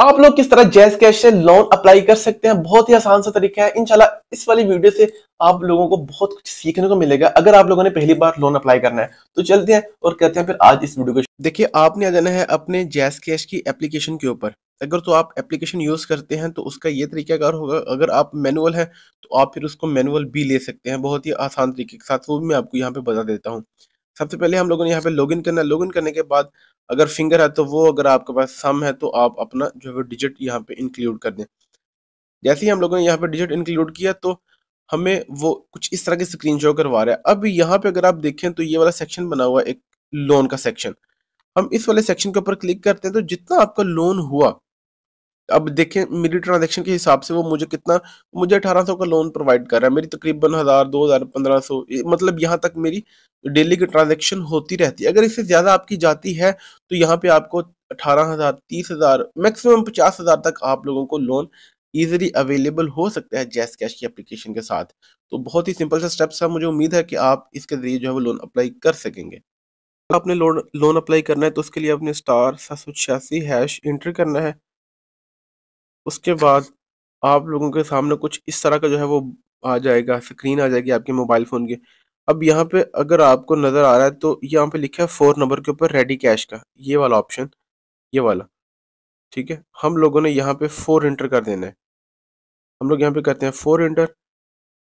आप लोग किस तरह जैस कैश से लोन अप्लाई कर सकते हैं बहुत ही आसान सा तरीका है इनशाला इस वाली वीडियो से आप लोगों को बहुत कुछ सीखने को मिलेगा अगर आप लोगों ने पहली बार लोन अप्लाई करना है तो चलते हैं और कहते हैं फिर आज इस वीडियो को देखिए आपने आ जाना है अपने जैस कैश की एप्लीकेशन के ऊपर अगर तो आप एप्लीकेशन यूज करते हैं तो उसका ये तरीकाकार होगा अगर आप मैनुअल है तो आप फिर उसको मैनुअल भी ले सकते हैं बहुत ही आसान तरीके के साथ वो भी मैं आपको यहाँ पे बता देता हूँ सबसे पहले हम लोगों ने यहाँ पे लॉगिन करना है लॉगिन करने के बाद अगर फिंगर है तो वो अगर आपके पास सम है तो आप अपना जो है डिजिट यहाँ पे इंक्लूड कर दें जैसे ही हम लोगों ने यहाँ पे डिजिट इंक्लूड किया तो हमें वो कुछ इस तरह की स्क्रीन शो करवा रहा है अब यहाँ पे अगर आप देखें तो ये वाला सेक्शन बना हुआ है एक लोन का सेक्शन हम इस वाले सेक्शन के ऊपर क्लिक करते हैं तो जितना आपका लोन हुआ अब देखें मेरी ट्रांजेक्शन के हिसाब से वो मुझे कितना मुझे अठारह सौ का लोन प्रोवाइड कर रहा है मेरी तकरीबन हज़ार दो हज़ार पंद्रह सौ मतलब यहाँ तक मेरी डेली की ट्रांजेक्शन होती रहती है अगर इससे ज़्यादा आपकी जाती है तो यहाँ पे आपको अठारह हज़ार तीस हज़ार मैक्सिमम पचास हज़ार तक आप लोगों को लोन ईजिली अवेलेबल हो सकता है जैस कैश की अप्लीकेशन के साथ तो बहुत ही सिंपल सा स्टेप्स है मुझे उम्मीद है कि आप इसके ज़रिए जो है वो लोन अप्लाई कर सकेंगे आपने लोन लोन अप्लाई करना है तो उसके लिए आपने स्टार सात सौ छियासी हैश इंटर करना है उसके बाद आप लोगों के सामने कुछ इस तरह का जो है वो आ जाएगा स्क्रीन आ जाएगी आपके मोबाइल फ़ोन के अब यहाँ पे अगर आपको नज़र आ रहा है तो यहाँ पे लिखा है फोर नंबर के ऊपर रेडी कैश का ये वाला ऑप्शन ये वाला ठीक है हम लोगों ने यहाँ पे फोर इंटर कर देना है हम लोग यहाँ पे करते हैं फोर इंटर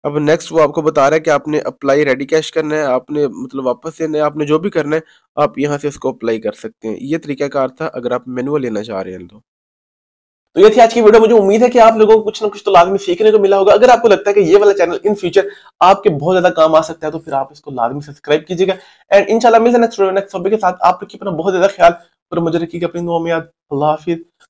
अब नेक्स्ट वो आपको बता रहा है कि आपने अप्लाई रेडी कैश करना है आपने मतलब वापस लेना है आपने जो भी करना है आप यहाँ से इसको अप्लाई कर सकते हैं ये तरीका कार था अगर आप मेनुअल लेना चाह रहे हैं तो तो ये थी आज की वीडियो मुझे उम्मीद है कि आप लोगों को कुछ ना कुछ तो लाजमी सीखने को मिला होगा अगर आपको लगता है कि ये वाला चैनल इन फ्यूचर आपके बहुत ज्यादा काम आ सकता है तो फिर आप इसको लाजमी सब्सक्राइब कीजिएगा एंड इनशाला मिलते हैं नेक्स्ट नेक्स्ट के साथ आप रखिए अपना बहुत ज्यादा ख्याल और मुझे रखिएगा अपनी नुआ याद अल्लाह हाफिज़